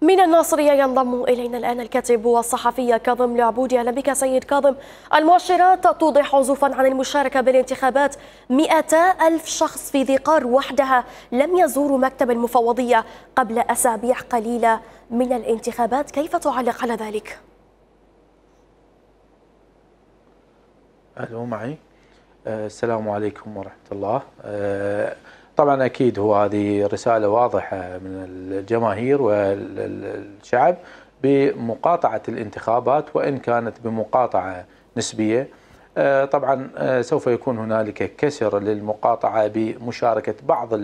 من الناصرية ينضم إلينا الآن الكاتب والصحفي كاظم العبودي أهلا بك سيد كاظم المؤشرات توضح عزوفا عن المشاركة بالانتخابات 200 ألف شخص في ذي قار وحدها لم يزوروا مكتب المفوضية قبل أسابيع قليلة من الانتخابات كيف تعلق على ذلك؟ ألو معي أه، السلام عليكم ورحمة الله أه، طبعا اكيد هو هذه رساله واضحه من الجماهير والشعب بمقاطعه الانتخابات وان كانت بمقاطعه نسبيه آه، طبعا آه، سوف يكون هنالك كسر للمقاطعه بمشاركه بعض آه،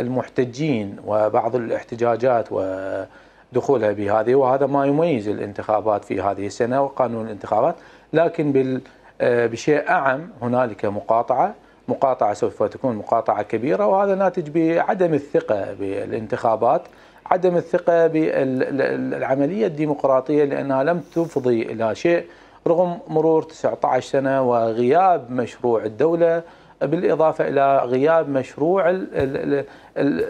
المحتجين وبعض الاحتجاجات ودخولها بهذه وهذا ما يميز الانتخابات في هذه السنه وقانون الانتخابات لكن بشيء اعم هنالك مقاطعه مقاطعة سوف تكون مقاطعة كبيرة وهذا ناتج بعدم الثقة بالانتخابات عدم الثقة بالعملية الديمقراطية لأنها لم تفضي إلى شيء رغم مرور 19 سنة وغياب مشروع الدولة بالإضافة إلى غياب مشروع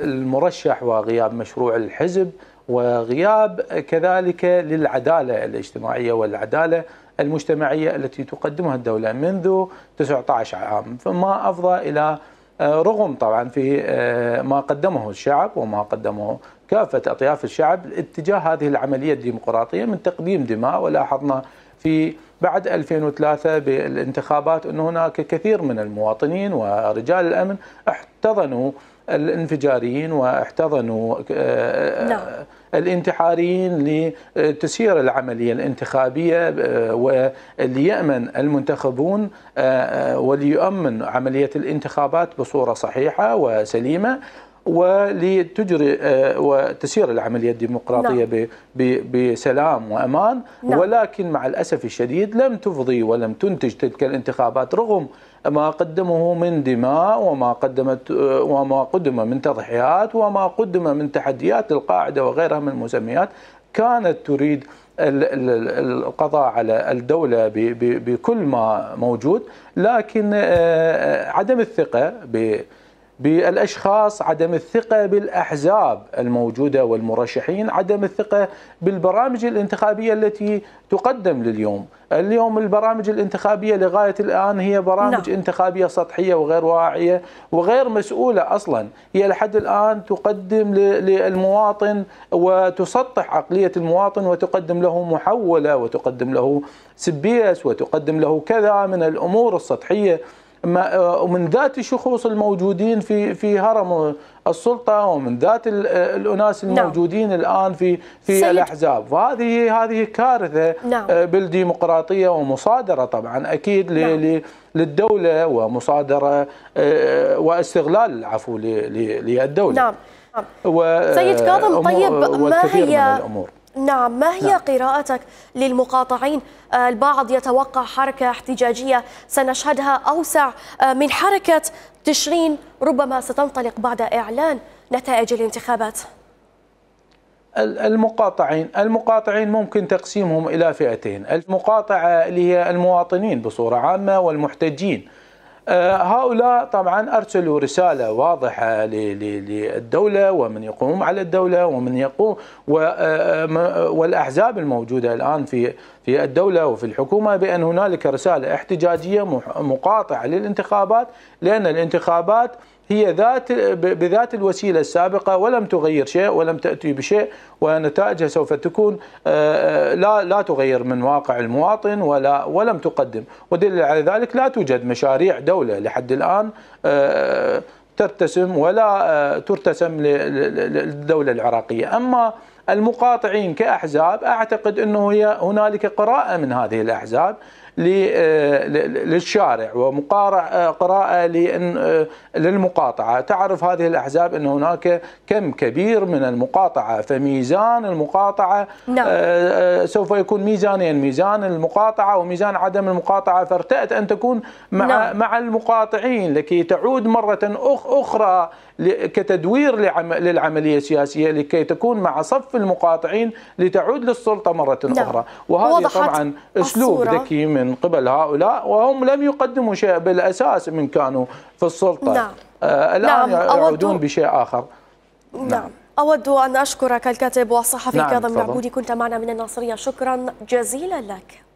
المرشح وغياب مشروع الحزب وغياب كذلك للعدالة الاجتماعية والعدالة المجتمعية التي تقدمها الدولة منذ 19 عام فما أفضى إلى آه، رغم طبعا في آه، ما قدمه الشعب وما قدمه كافة أطياف الشعب اتجاه هذه العملية الديمقراطية من تقديم دماء ولاحظنا في بعد 2003 بالانتخابات أن هناك كثير من المواطنين ورجال الأمن احتضنوا الانفجاريين واحتضنوا لا. آه، نعم. الانتحاريين لتسير العملية الانتخابية آه، وليأمن المنتخبون آه، وليؤمن عملية الانتخابات بصورة صحيحة وسليمة ولتجري آه، وتسير العملية الديمقراطية لا. نعم. بسلام وأمان لا. نعم. ولكن مع الأسف الشديد لم تفضي ولم تنتج تلك الانتخابات رغم ما قدمه من دماء وما قدمت آه، وما قدم من تضحيات وما قدم من تحديات القاعدة وغيرها من المسميات كانت تريد القضاء على الدولة بكل ما موجود لكن آه، عدم الثقة ب بالاشخاص، عدم الثقه بالاحزاب الموجوده والمرشحين، عدم الثقه بالبرامج الانتخابيه التي تقدم لليوم، اليوم البرامج الانتخابيه لغايه الان هي برامج لا. نعم. انتخابيه سطحيه وغير واعيه وغير مسؤوله اصلا، هي لحد الان تقدم للمواطن وتسطح عقليه المواطن وتقدم له محوله وتقدم له سبيس وتقدم له كذا من الامور السطحيه آه، ومن ذات الشخوص الموجودين في في هرم السلطه ومن ذات آه، الاناس نعم. الموجودين نعم. الان في في سيد. الاحزاب فهذه هذه كارثه نعم. آه، بالديمقراطيه ومصادره طبعا اكيد نعم. للدوله ومصادره واستغلال عفوا للدوله نعم. نعم سيد كاظم طيب ما هي الأمور. نعم ما هي نعم. قراءتك للمقاطعين آه، البعض يتوقع حركة احتجاجية سنشهدها أوسع آه، من حركة تشرين ربما ستنطلق بعد إعلان نتائج الانتخابات المقاطعين المقاطعين ممكن تقسيمهم إلى فئتين المقاطعة اللي هي المواطنين بصورة عامة والمحتجين آه، هؤلاء طبعا ارسلوا رساله واضحه للدوله ومن يقوم على الدوله ومن يقوم آه، آه، والاحزاب الموجوده الان في في الدوله وفي الحكومه بان هنالك رساله احتجاجيه مقاطعه للانتخابات لان الانتخابات هي ذات بذات الوسيله السابقه ولم تغير شيء ولم تاتي بشيء ونتائجها سوف تكون آه، آه، لا لا تغير من واقع المواطن ولا ولم تقدم ودليل على ذلك لا توجد مشاريع دوله لحد الان آه، ترتسم ولا ترتسم للدوله العراقيه اما المقاطعين كاحزاب اعتقد انه هي هنالك قراءه من هذه الاحزاب للشارع وقراءة للمقاطعة تعرف هذه الأحزاب أن هناك كم كبير من المقاطعة فميزان المقاطعة نعم. آه، آه، سوف يكون ميزانين ميزان المقاطعة وميزان عدم المقاطعة فارتأت أن تكون مع, نعم. مع المقاطعين لكي تعود مرة أخرى كتدوير للعملية السياسية لكي تكون مع صف المقاطعين لتعود للسلطة مرة نعم. أخرى وهذا طبعا أسلوب ذكي من من قبل هؤلاء وهم لم يقدموا شيء بالأساس من كانوا في السلطة نعم. آه الآن نعم. يعودون بشيء آخر نعم, نعم. أود أن أشكرك الكاتب والصحفي نعم كاظم العبودي كنت معنا من الناصرية شكرا جزيلا لك